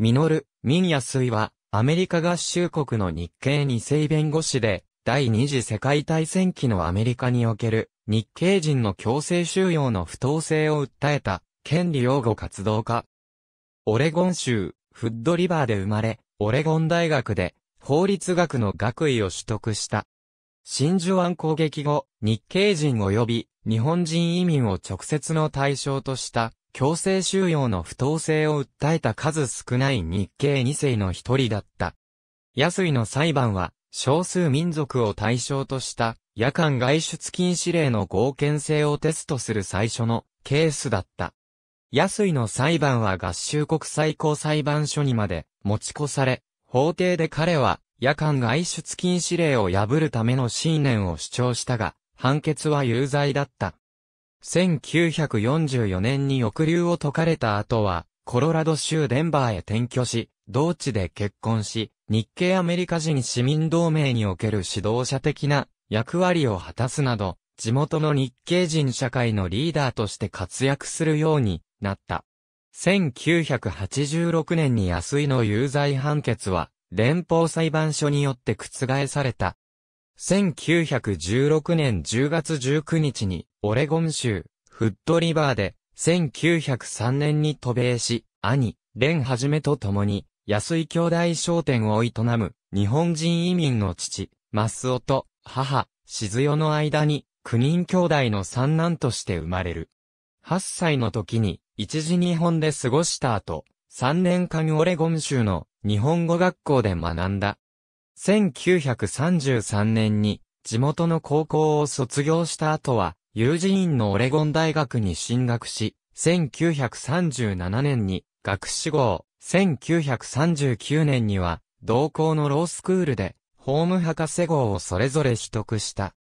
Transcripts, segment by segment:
ミノル・ミニアスイは、アメリカ合衆国の日系二世弁護士で、第二次世界大戦期のアメリカにおける日系人の強制収容の不当性を訴えた権利擁護活動家。オレゴン州フッドリバーで生まれ、オレゴン大学で法律学の学位を取得した。真珠湾攻撃後、日系人及び日本人移民を直接の対象とした強制収容の不当性を訴えた数少ない日系二世の一人だった。安井の裁判は、少数民族を対象とした夜間外出禁止令の合憲性をテストする最初のケースだった。安井の裁判は合衆国最高裁判所にまで持ち越され、法廷で彼は夜間外出禁止令を破るための信念を主張したが、判決は有罪だった。1944年に抑留を解かれた後は、コロラド州デンバーへ転居し、同地で結婚し、日系アメリカ人市民同盟における指導者的な役割を果たすなど、地元の日系人社会のリーダーとして活躍するようになった。1986年に安井の有罪判決は、連邦裁判所によって覆された。1916年10月19日に、オレゴン州、フットリバーで、1903年に渡米し、兄、蓮はじめと共に、安井兄弟商店を営む、日本人移民の父、マスオと、母、静代の間に、9人兄弟の三男として生まれる。8歳の時に、一時日本で過ごした後、3年間オレゴン州の日本語学校で学んだ1933年に地元の高校を卒業した後は、友人のオレゴン大学に進学し、1937年に学士号、1939年には同校のロースクールでホーム博士号をそれぞれ取得した。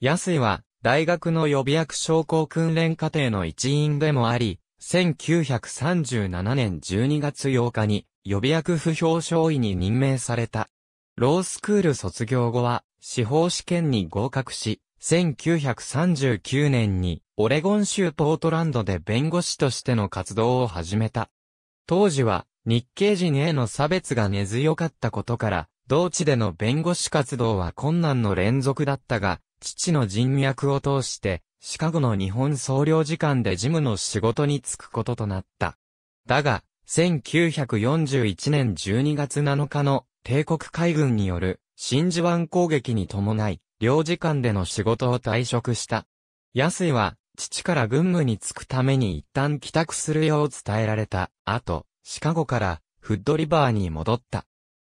安井は大学の予備役昇降訓練課程の一員でもあり、1937年12月8日に予備役不評彰位に任命された。ロースクール卒業後は、司法試験に合格し、1939年に、オレゴン州ポートランドで弁護士としての活動を始めた。当時は、日系人への差別が根強かったことから、同地での弁護士活動は困難の連続だったが、父の人脈を通して、シカゴの日本総領事館で事務の仕事に就くこととなった。だが、1941年12月7日の帝国海軍による真珠湾攻撃に伴い、領事館での仕事を退職した。安井は、父から軍務に就くために一旦帰宅するよう伝えられた後、シカゴからフッドリバーに戻った。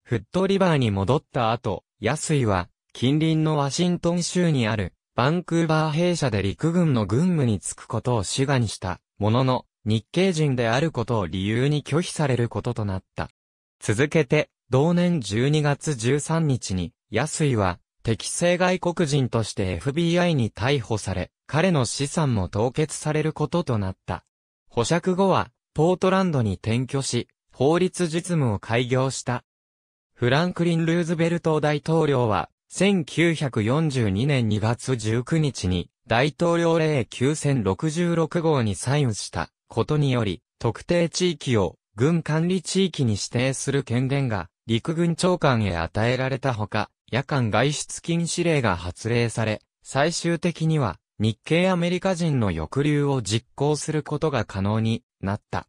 フッドリバーに戻った後、安井は、近隣のワシントン州にある、バンクーバー弊社で陸軍の軍務に就くことを志願した、ものの、日系人であることを理由に拒否されることとなった。続けて、同年12月13日に、安井は、適正外国人として FBI に逮捕され、彼の資産も凍結されることとなった。保釈後は、ポートランドに転居し、法律実務を開業した。フランクリン・ルーズベルト大統領は、1942年2月19日に、大統領令9066号にサインしたことにより、特定地域を軍管理地域に指定する権限が陸軍長官へ与えられたほか、夜間外出禁止令が発令され、最終的には日系アメリカ人の抑留を実行することが可能になった。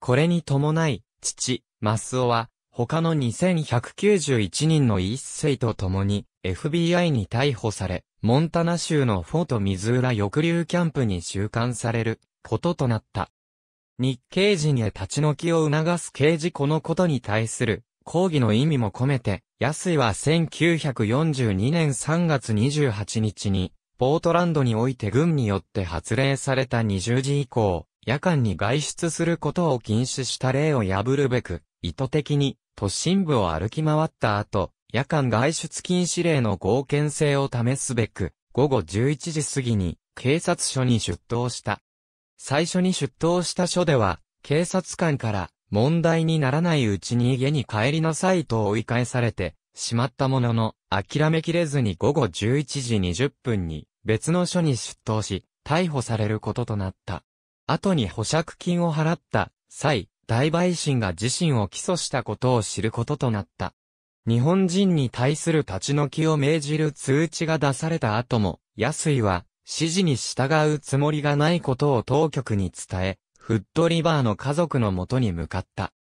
これに伴い、父、マスオは、他の2191人の一世と共に FBI に逮捕され、モンタナ州のフォート・ミズーラ抑留キャンプに収監されることとなった。日系人へ立ち退きを促す刑事このことに対する抗議の意味も込めて、安井は1942年3月28日に、ポートランドにおいて軍によって発令された20時以降、夜間に外出することを禁止した例を破るべく、意図的に都心部を歩き回った後、夜間外出禁止令の合憲性を試すべく、午後11時過ぎに警察署に出頭した。最初に出頭した署では、警察官から問題にならないうちに家に帰りなさいと追い返されてしまったものの、諦めきれずに午後11時20分に別の署に出頭し、逮捕されることとなった。後に保釈金を払った際、大陪審が自身を起訴したことを知ることとなった。日本人に対する立ち退きを命じる通知が出された後も、安井は指示に従うつもりがないことを当局に伝え、フットリバーの家族のもとに向かった。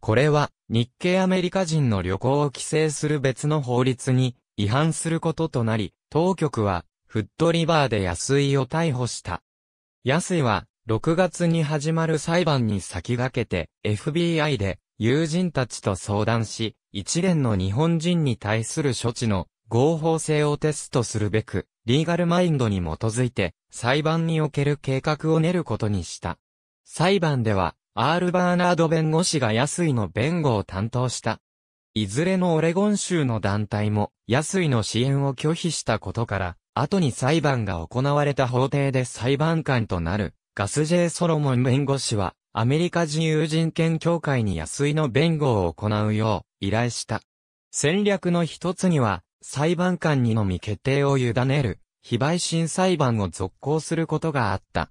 これは、日系アメリカ人の旅行を規制する別の法律に違反することとなり、当局は、フットリバーで安井を逮捕した。安井は、6月に始まる裁判に先駆けて、FBI で友人たちと相談し、一連の日本人に対する処置の合法性をテストするべく、リーガルマインドに基づいて、裁判における計画を練ることにした。裁判では、アール・バーナード弁護士が安井の弁護を担当した。いずれのオレゴン州の団体も、安井の支援を拒否したことから、後に裁判が行われた法廷で裁判官となる、ガス・ジェイ・ソロモン弁護士は、アメリカ自由人権協会に安井の弁護を行うよう、依頼した。戦略の一つには、裁判官にのみ決定を委ねる、非売審裁判を続行することがあった。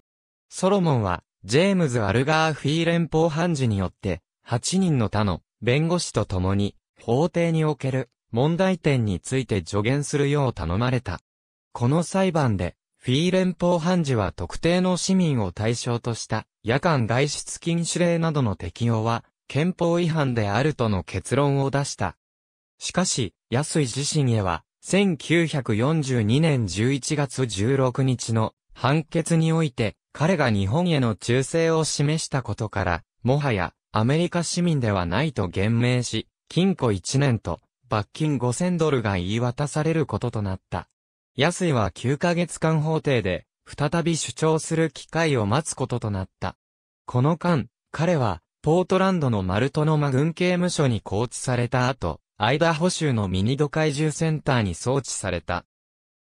ソロモンは、ジェームズ・アルガー・フィー連邦判事によって、8人の他の弁護士と共に、法廷における問題点について助言するよう頼まれた。この裁判で、フィー連邦判事は特定の市民を対象とした夜間外出禁止令などの適用は憲法違反であるとの結論を出した。しかし、安井自身へは1942年11月16日の判決において彼が日本への忠誠を示したことから、もはや、アメリカ市民ではないと言明し、禁錮1年と、罰金5000ドルが言い渡されることとなった。安井は9ヶ月間法廷で、再び主張する機会を待つこととなった。この間、彼は、ポートランドのマルトノマ軍刑務所に拘置された後、アイダホ州のミニド怪獣センターに送致された。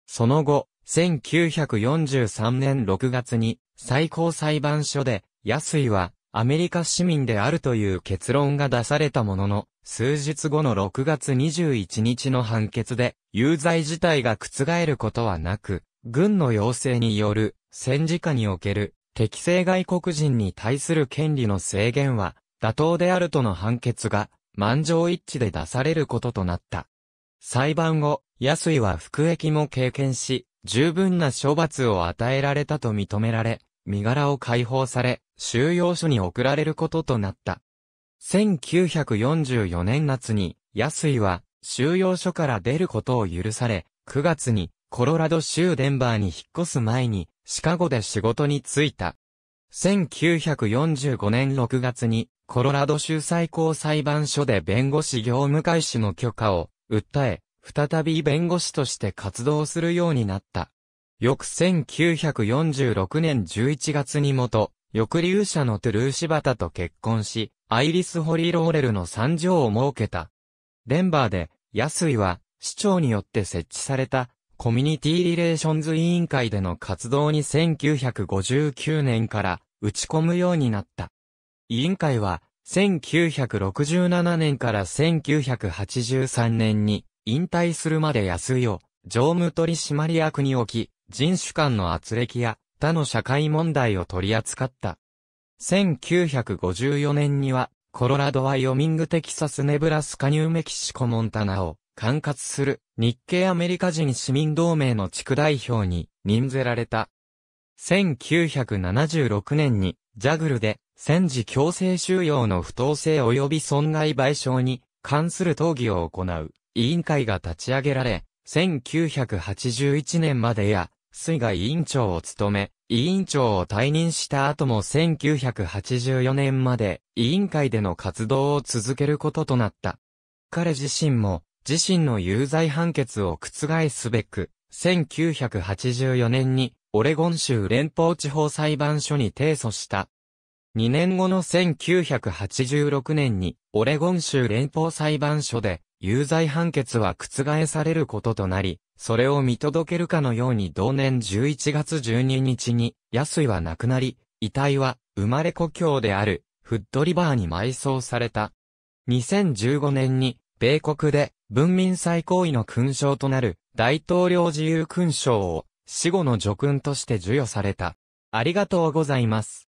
その後、1943年6月に、最高裁判所で、安井は、アメリカ市民であるという結論が出されたものの、数日後の6月21日の判決で、有罪自体が覆ることはなく、軍の要請による戦時下における適正外国人に対する権利の制限は妥当であるとの判決が満場一致で出されることとなった。裁判後、安井は服役も経験し、十分な処罰を与えられたと認められ、身柄を解放され、収容所に送られることとなった。1944年夏に、安井は収容所から出ることを許され、9月にコロラド州デンバーに引っ越す前に、シカゴで仕事に就いた。1945年6月に、コロラド州最高裁判所で弁護士業務開始の許可を訴え、再び弁護士として活動するようになった。翌1946年11月に元、抑留者のトゥルー柴田と結婚し、アイリス・ホリー・ローレルの参上を設けた。デンバーで、安井は、市長によって設置された、コミュニティ・リレーションズ委員会での活動に1959年から打ち込むようになった。委員会は、1967年から1983年に引退するまで安代、常務取締役に置き、人種間の圧力や他の社会問題を取り扱った。1954年には、コロラドワイオミングテキサスネブラスカニューメキシコモンタナを管轄する日系アメリカ人市民同盟の地区代表に任ぜられた。1976年にジャグルで戦時強制収容の不当性及び損害賠償に関する討議を行う委員会が立ち上げられ、1981年までや、水が委員長を務め、委員長を退任した後も1984年まで委員会での活動を続けることとなった。彼自身も自身の有罪判決を覆すべく、1984年にオレゴン州連邦地方裁判所に提訴した2年後の1986年に、オレゴン州連邦裁判所で、有罪判決は覆されることとなり、それを見届けるかのように同年11月12日に、安井は亡くなり、遺体は生まれ故郷であるフッドリバーに埋葬された。2015年に、米国で文民最高位の勲章となる大統領自由勲章を死後の叙勲として授与された。ありがとうございます。